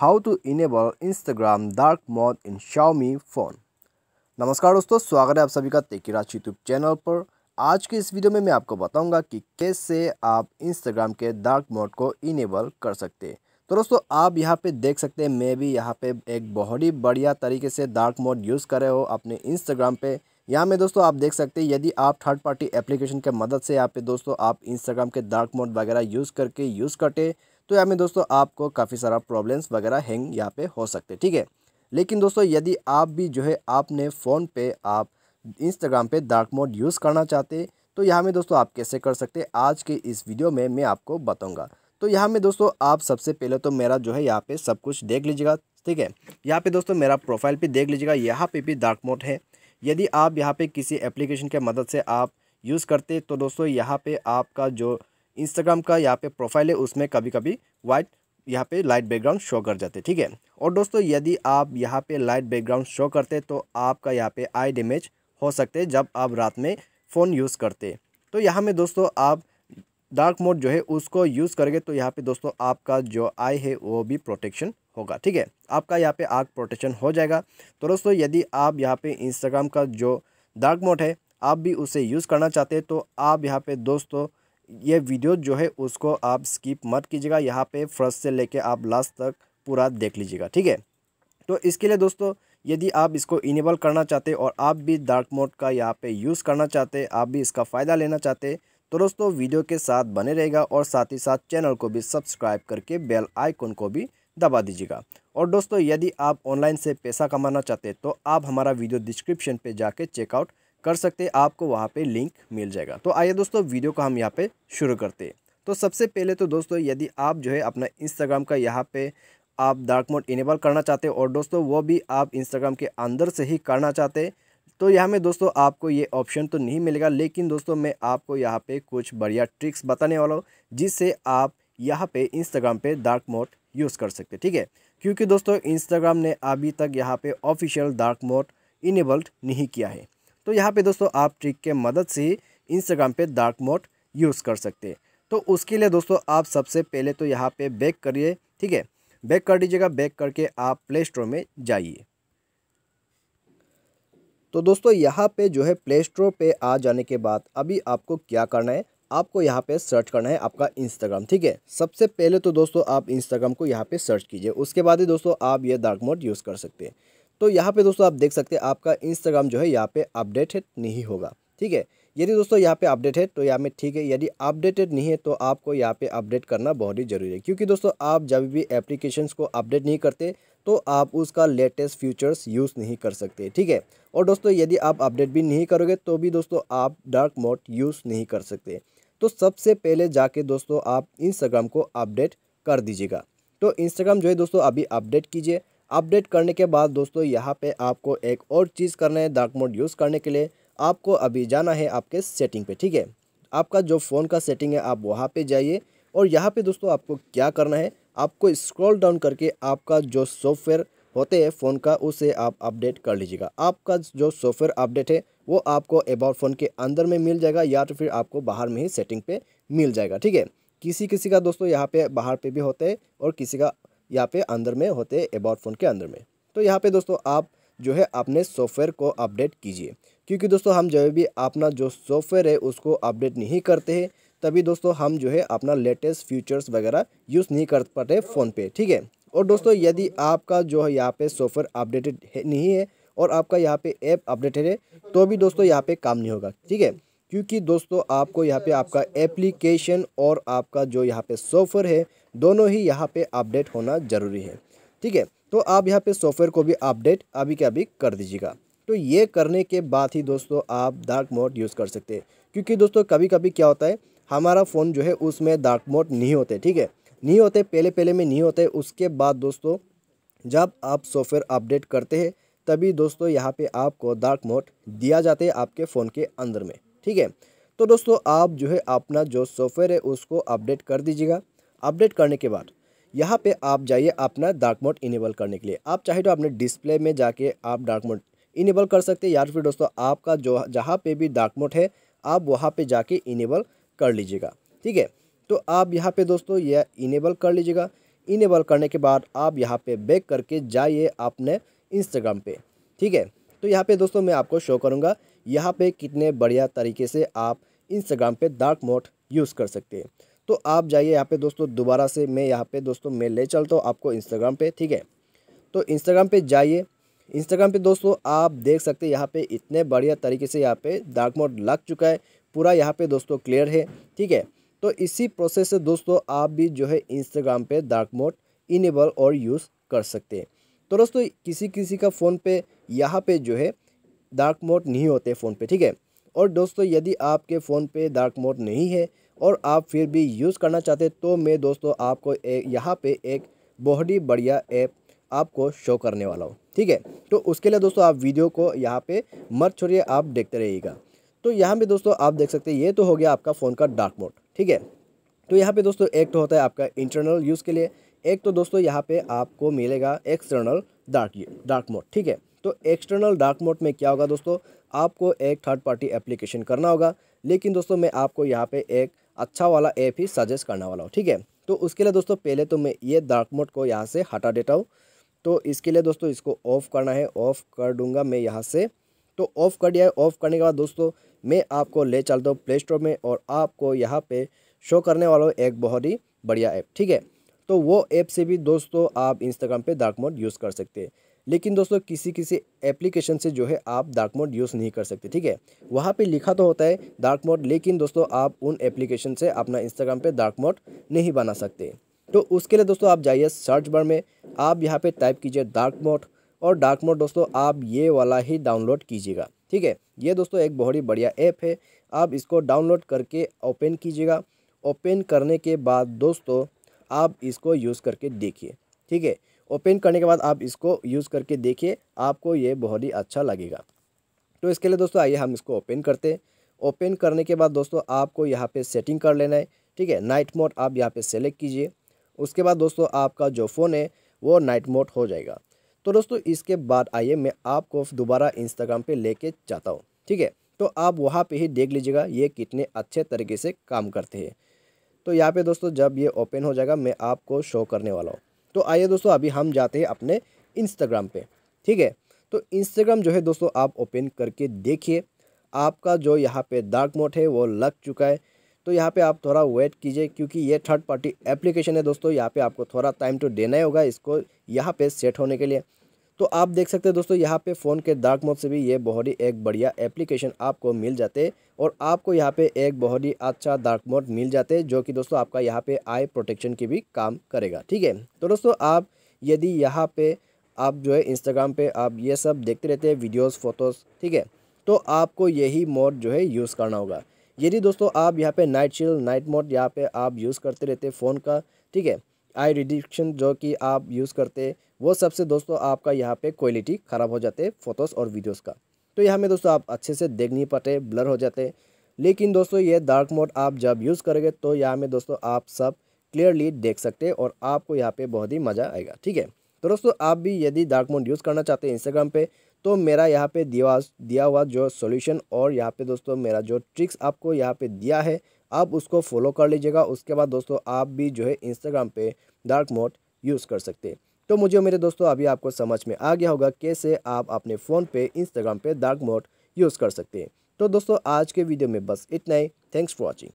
how to enable Instagram dark mode in Xiaomi phone नमस्कार दोस्तों स्वागत है आप सभी का तेकी राज यूट्यूब चैनल पर आज के इस वीडियो में मैं आपको बताऊंगा कि कैसे आप इंस्टाग्राम के डार्क मोड को इनेबल कर सकते हैं तो दोस्तों आप यहाँ पे देख सकते हैं मैं भी यहाँ पे एक बहुत ही बढ़िया तरीके से डार्क मोड यूज़ कर रहे हो अपने इंस्टाग्राम पे यहाँ में दोस्तों आप देख सकते हैं यदि आप थर्ड पार्टी एप्लीकेशन के मदद से यहाँ पे दोस्तों आप इंस्टाग्राम के डार्क मोड वगैरह यूज़ करके यूज़ करते तो यहाँ में दोस्तों आपको काफ़ी सारा प्रॉब्लम्स वगैरह हैंग यहाँ पे हो सकते ठीक है लेकिन दोस्तों यदि आप भी जो है आपने फ़ोन पे आप इंस्टाग्राम पे डार्क मोड यूज़ करना चाहते तो यहाँ में दोस्तों आप कैसे कर सकते आज के इस वीडियो में मैं आपको बताऊँगा तो यहाँ में दोस्तों आप सबसे पहले तो मेरा जो है यहाँ पर सब कुछ देख लीजिएगा ठीक है यहाँ पर दोस्तों मेरा प्रोफाइल भी देख लीजिएगा यहाँ पर भी डार्क मोड है यदि आप यहाँ पर किसी एप्लीकेशन के मदद से आप यूज़ करते तो दोस्तों यहाँ पे आपका जो इंस्टाग्राम का यहाँ पे प्रोफाइल है उसमें कभी कभी वाइट यहाँ पे लाइट बैकग्राउंड शो कर जाते हैं ठीक है और दोस्तों यदि आप यहाँ पे लाइट बैकग्राउंड शो करते तो आपका यहाँ पे आई डैमेज हो सकते जब आप रात में फ़ोन यूज़ करते तो यहाँ में दोस्तों आप डार्क मोड जो है उसको यूज़ करेंगे तो यहाँ पे दोस्तों आपका जो आई है वो भी प्रोटेक्शन होगा ठीक है आपका यहाँ पे आग प्रोटेक्शन हो जाएगा तो दोस्तों यदि आप यहाँ पे इंस्टाग्राम का जो डार्क मोड है आप भी उसे यूज़ करना चाहते हैं तो आप यहाँ पे दोस्तों ये वीडियो जो है उसको आप स्किप मत कीजिएगा यहाँ पे फर्स्ट से लेके आप लास्ट तक पूरा देख लीजिएगा ठीक है तो इसके लिए दोस्तों यदि आप इसको इनेबल करना चाहते और आप भी डार्क मोड का यहाँ पे यूज़ करना चाहते आप भी इसका फ़ायदा लेना चाहते तो दोस्तों वीडियो के साथ बने रहेगा और साथ ही साथ चैनल को भी सब्सक्राइब करके बेल आइकन को भी दबा दीजिएगा और दोस्तों यदि आप ऑनलाइन से पैसा कमाना चाहते तो आप हमारा वीडियो डिस्क्रिप्शन पर जाके चेकआउट कर सकते हैं आपको वहाँ पे लिंक मिल जाएगा तो आइए दोस्तों वीडियो को हम यहाँ पे शुरू करते हैं तो सबसे पहले तो दोस्तों यदि आप जो है अपना इंस्टाग्राम का यहाँ पे आप डार्क मोड इनेबल करना चाहते हैं और दोस्तों वो भी आप इंस्टाग्राम के अंदर से ही करना चाहते तो यहाँ में दोस्तों आपको ये ऑप्शन तो नहीं मिलेगा लेकिन दोस्तों मैं आपको यहाँ पर कुछ बढ़िया ट्रिक्स बताने वाला हूँ जिससे आप यहाँ पर इंस्टाग्राम पर डार्क मोड यूज़ कर सकते ठीक है क्योंकि दोस्तों इंस्टाग्राम ने अभी तक यहाँ पर ऑफिशियल डार्क मोड इनेबल्ड नहीं किया है तो यहाँ पे दोस्तों आप ट्रिक के मदद से ही इंस्टाग्राम पे डार्क मोड यूज़ कर सकते हैं तो उसके लिए दोस्तों आप सबसे पहले तो यहाँ पे बैक करिए ठीक है बैक कर दीजिएगा बैक करके आप प्ले स्टोर में जाइए तो दोस्तों यहाँ पे जो है प्ले स्टोर पे आ जाने के बाद अभी आपको क्या करना है आपको यहाँ पे सर्च करना है आपका इंस्टाग्राम ठीक है सबसे पहले तो दोस्तों आप इंस्टाग्राम को यहाँ पे सर्च कीजिए उसके बाद ही दोस्तों आप ये डार्क मोड यूज़ कर सकते हैं तो यहाँ पे दोस्तों आप देख सकते हैं आपका इंस्टाग्राम जो है यहाँ पे अपडेटेड नहीं होगा ठीक है यदि दोस्तों यहाँ पे अपडेट है तो यहाँ में ठीक है यदि अपडेटेड नहीं है तो आपको यहाँ पे अपडेट करना बहुत ही ज़रूरी है क्योंकि दोस्तों आप जब भी एप्लीकेशंस को अपडेट नहीं करते तो आप उसका लेटेस्ट फ्यूचर्स यूज़ नहीं कर सकते ठीक है और दोस्तों यदि आप अपडेट भी नहीं करोगे तो भी दोस्तों आप डार्क मोड यूज़ नहीं कर सकते तो सबसे पहले जाके दोस्तों आप इंस्टाग्राम को अपडेट कर दीजिएगा तो इंस्टाग्राम जो है दोस्तों अभी अपडेट कीजिए अपडेट करने के बाद दोस्तों यहाँ पे आपको एक और चीज़ करना है डार्क मोड यूज़ करने के लिए आपको अभी जाना है आपके सेटिंग पे ठीक है आपका जो फ़ोन का सेटिंग है आप वहाँ पे जाइए और यहाँ पे दोस्तों आपको क्या करना है आपको स्क्रॉल डाउन करके आपका जो सॉफ्टवेयर होते हैं फ़ोन का उसे आप अपडेट कर लीजिएगा आपका जो सॉफ्टवेयर अपडेट है वो आपको अबाउट फ़ोन के अंदर में मिल जाएगा या तो फिर आपको बाहर में ही सेटिंग पर मिल जाएगा ठीक है किसी किसी का दोस्तों यहाँ पे बाहर पे भी होते हैं और किसी का यहाँ पे अंदर में होते हैं अबाउट फ़ोन के अंदर में तो यहाँ पे दोस्तों आप जो है अपने सॉफ्टवेयर को अपडेट कीजिए क्योंकि दोस्तों हम जब भी अपना जो सॉफ्टवेयर है उसको अपडेट नहीं करते हैं तभी दोस्तों हम जो है अपना लेटेस्ट फीचर्स वगैरह यूज़ नहीं कर पाते फ़ोन पे ठीक है और दोस्तों यदि आपका जो है यहाँ पे सॉफ्टवेयर अपडेटेड नहीं है और आपका यहाँ पे ऐप अपडेटेड है तो भी दोस्तों यहाँ पे काम नहीं होगा ठीक है क्योंकि दोस्तों आपको यहाँ पे आपका एप्लीकेशन और आपका जो यहाँ पे सॉफ्टवेयर है दोनों ही यहाँ पे अपडेट होना ज़रूरी है ठीक है तो आप यहाँ पे सॉफ्टवेयर को भी अपडेट अभी के अभी कर दीजिएगा तो ये करने के बाद ही दोस्तों आप डार्क मोड यूज़ कर सकते हैं क्योंकि दोस्तों कभी कभी क्या होता है हमारा फ़ोन जो है उसमें डार्क मोड नहीं होते ठीक है नहीं होते पहले पहले में नहीं होते उसके बाद दोस्तों जब आप सॉफ्टवेयर अपडेट करते हैं तभी दोस्तों यहाँ पे आपको डार्क मोड दिया जाते है आपके फ़ोन के अंदर में ठीक है तो दोस्तों आप जो है अपना जो सॉफ्टवेयर है उसको अपडेट कर दीजिएगा अपडेट करने के बाद यहाँ पे आप जाइए अपना डार्क मोड इनेबल करने के लिए आप चाहे तो अपने डिस्प्ले में जाके आप डार्क मोड इनेबल कर सकते हैं या फिर दोस्तों आपका जो जहाँ पे भी डार्क मोड है आप वहाँ पे जाके इनेबल कर लीजिएगा ठीक है तो आप यहाँ पे दोस्तों यह इनेबल कर लीजिएगा इनेबल करने के बाद आप यहाँ पर बैक करके जाइए अपने इंस्टाग्राम पर ठीक है तो यहाँ पर दोस्तों मैं आपको शो करूँगा यहाँ पर कितने बढ़िया तरीके से आप इंस्टाग्राम पर डार्क मोड यूज़ कर सकते हैं तो आप जाइए यहाँ पे दोस्तों दोबारा से मैं यहाँ पे दोस्तों मैं ले चलता हूँ आपको इंस्टाग्राम पे ठीक है तो इंस्टाग्राम पे जाइए इंस्टाग्राम पे दोस्तों आप देख सकते हैं यहाँ पे इतने बढ़िया तरीके से यहाँ पे डार्क मोड लग चुका है पूरा यहाँ पे दोस्तों क्लियर है ठीक है तो इसी प्रोसेस से दोस्तों आप भी जो है इंस्टाग्राम पर डार्क मोड इनेबल और यूज़ कर सकते हैं तो दोस्तों किसी किसी का फ़ोन पे यहाँ पे जो है डार्क मोड नहीं होते फ़ोन पे ठीक है और दोस्तों यदि आपके फ़ोन पे डार्क मोड नहीं है और आप फिर भी यूज़ करना चाहते तो मैं दोस्तों आपको एक यहाँ पर एक बहुत ही बढ़िया ऐप आपको शो करने वाला हूँ ठीक है तो उसके लिए दोस्तों आप वीडियो को यहाँ पे मत छोड़िए आप देखते रहिएगा तो यहाँ पे दोस्तों आप देख सकते हैं ये तो हो गया आपका फ़ोन का डार्क मोड ठीक है तो यहाँ पे दोस्तों एक तो होता है आपका इंटरनल यूज़ के लिए एक तो दोस्तों यहाँ पे आपको मिलेगा एक्सटर्नल डार्क डार्क मोड ठीक है तो एक्सटर्नल डार्क मोड में क्या होगा दोस्तों आपको एक थर्ड पार्टी एप्लीकेशन करना होगा लेकिन दोस्तों मैं आपको यहाँ पे एक अच्छा वाला ऐप ही सजेस्ट करने वाला हूँ ठीक है तो उसके लिए दोस्तों पहले तो मैं ये डार्क मोड को यहाँ से हटा देता हूँ तो इसके लिए दोस्तों इसको ऑफ़ करना है ऑफ़ कर दूंगा मैं यहाँ से तो ऑफ़ कर दिया है ऑफ़ करने के बाद दोस्तों मैं आपको ले चलता हूँ प्ले स्टोर में और आपको यहाँ पे शो करने वाला हूँ एक बहुत ही बढ़िया ऐप ठीक है तो वो ऐप से भी दोस्तों आप इंस्टाग्राम पे डार्क मोड यूज़ कर सकते हैं लेकिन दोस्तों किसी किसी एप्लीकेशन से जो है आप डार्क मोड यूज़ नहीं कर सकते ठीक है वहाँ पे लिखा तो होता है डार्क मोड लेकिन दोस्तों आप उन एप्लीकेशन से अपना इंस्टाग्राम पे डार्क मोड नहीं बना सकते तो उसके लिए दोस्तों आप जाइए सर्च बार में आप यहाँ पे टाइप कीजिए डार्क मोड और डार्क मोड दोस्तों आप ये वाला ही डाउनलोड कीजिएगा ठीक है ये दोस्तों एक बहुत ही बढ़िया ऐप है आप इसको डाउनलोड करके ओपन कीजिएगा ओपन करने के बाद दोस्तों आप इसको यूज़ करके देखिए ठीक है ओपन करने के बाद आप इसको यूज़ करके देखिए आपको ये बहुत ही अच्छा लगेगा तो इसके लिए दोस्तों आइए हम इसको ओपन करते हैं ओपन करने के बाद दोस्तों आपको यहाँ पे सेटिंग कर लेना है ठीक है नाइट मोड आप यहाँ पे सेलेक्ट कीजिए उसके बाद दोस्तों आपका जो फ़ोन है वो नाइट मोड हो जाएगा तो दोस्तों इसके बाद आइए मैं आपको दोबारा इंस्टाग्राम पे लेके जाता हूँ ठीक है तो आप वहाँ पे ही देख लीजिएगा ये कितने अच्छे तरीके से काम करते हैं तो यहाँ पर दोस्तों जब ये ओपन हो जाएगा मैं आपको शो करने वाला हूँ तो आइए दोस्तों अभी हम जाते हैं अपने इंस्टाग्राम पे ठीक है तो इंस्टाग्राम जो है दोस्तों आप ओपन करके देखिए आपका जो यहाँ पे डार्क मोड है वो लग चुका है तो यहाँ पे आप थोड़ा वेट कीजिए क्योंकि ये थर्ड पार्टी एप्लीकेशन है दोस्तों यहाँ पे आपको थोड़ा टाइम तो देना ही होगा इसको यहाँ पे सेट होने के लिए तो आप देख सकते हैं दोस्तों यहाँ पे फ़ोन के डार्क मोड से भी ये बहुत ही एक बढ़िया एप्लीकेशन आपको मिल जाते और आपको यहाँ पे एक बहुत ही अच्छा डार्क मोड मिल जाते जो कि दोस्तों आपका यहाँ पे आई प्रोटेक्शन की भी काम करेगा ठीक है तो दोस्तों आप यदि यहाँ पे आप जो है इंस्टाग्राम पे आप ये सब देखते रहते हैं वीडियोज़ फोटोज़ ठीक है तो आपको यही मोड जो है यूज़ करना होगा यदि दोस्तों आप यहाँ पर नाइट शील नाइट मोड यहाँ पर आप यूज़ करते रहते फ़ोन का ठीक है आई रिडिक्शन जो कि आप यूज़ करते वो सबसे दोस्तों आपका यहाँ पे क्वालिटी ख़राब हो जाते फ़ोटोज़ और वीडियोज़ का तो यहाँ में दोस्तों आप अच्छे से देख नहीं पाते ब्लर हो जाते लेकिन दोस्तों ये डार्क मोड आप जब यूज़ करोगे तो यहाँ में दोस्तों आप सब क्लियरली देख सकते हैं और आपको यहाँ पर बहुत ही मज़ा आएगा ठीक है तो दोस्तों आप भी यदि डार्क मोड यूज़ करना चाहते हैं इंस्टाग्राम पर तो मेरा यहाँ पे दिया दिया हुआ जो सॉल्यूशन और यहाँ पे दोस्तों मेरा जो ट्रिक्स आपको यहाँ पे दिया है आप उसको फॉलो कर लीजिएगा उसके बाद दोस्तों आप भी जो है इंस्टाग्राम पे डार्क मोड यूज़ कर सकते हैं तो मुझे मेरे दोस्तों अभी आपको समझ में आ गया होगा कैसे आप अपने फ़ोन पे इंस्टाग्राम पे डार्क मोड यूज़ कर सकते हैं तो दोस्तों आज के वीडियो में बस इतना ही थैंक्स फॉर वॉचिंग